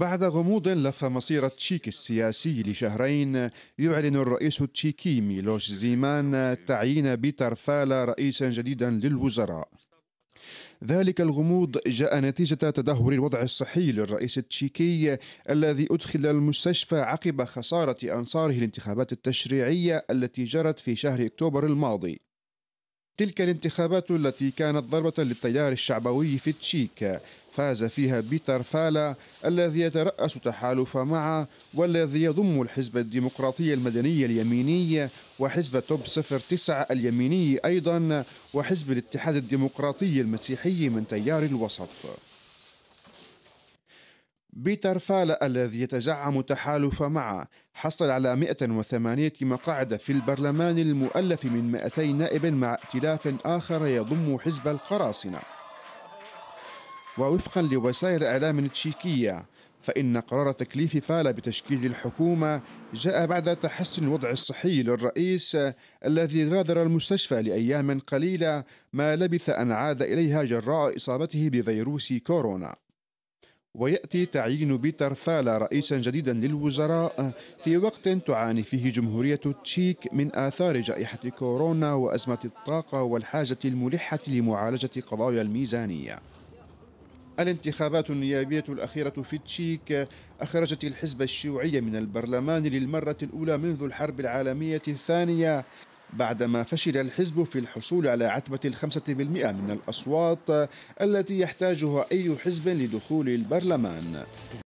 بعد غموض لف مصير تشيك السياسي لشهرين يعلن الرئيس التشيكي ميلوش زيمان تعيين بيتر فالا رئيسا جديدا للوزراء ذلك الغموض جاء نتيجة تدهور الوضع الصحي للرئيس التشيكي الذي أدخل المستشفى عقب خسارة أنصاره الانتخابات التشريعية التي جرت في شهر أكتوبر الماضي تلك الانتخابات التي كانت ضربة للتيار الشعبوي في تشيك فاز فيها بيتر فالا الذي يترأس تحالف مع والذي يضم الحزب الديمقراطي المدني اليميني وحزب توب 09 اليميني أيضا وحزب الاتحاد الديمقراطي المسيحي من تيار الوسط بيتر فالا الذي يتزعم تحالف مع حصل على 108 مقاعد في البرلمان المؤلف من 200 نائب مع ائتلاف آخر يضم حزب القراصنة ووفقا لوسائل الإعلام التشيكية فإن قرار تكليف فالا بتشكيل الحكومة جاء بعد تحسن الوضع الصحي للرئيس الذي غادر المستشفى لأيام قليلة ما لبث أن عاد إليها جراء إصابته بفيروس كورونا ويأتي تعيين بيتر فالا رئيسا جديدا للوزراء في وقت تعاني فيه جمهورية تشيك من آثار جائحة كورونا وأزمة الطاقة والحاجة الملحة لمعالجة قضايا الميزانية الانتخابات النيابية الأخيرة في تشيك أخرجت الحزب الشيوعي من البرلمان للمرة الأولى منذ الحرب العالمية الثانية بعدما فشل الحزب في الحصول على عتبة الخمسة بالمئة من الأصوات التي يحتاجها أي حزب لدخول البرلمان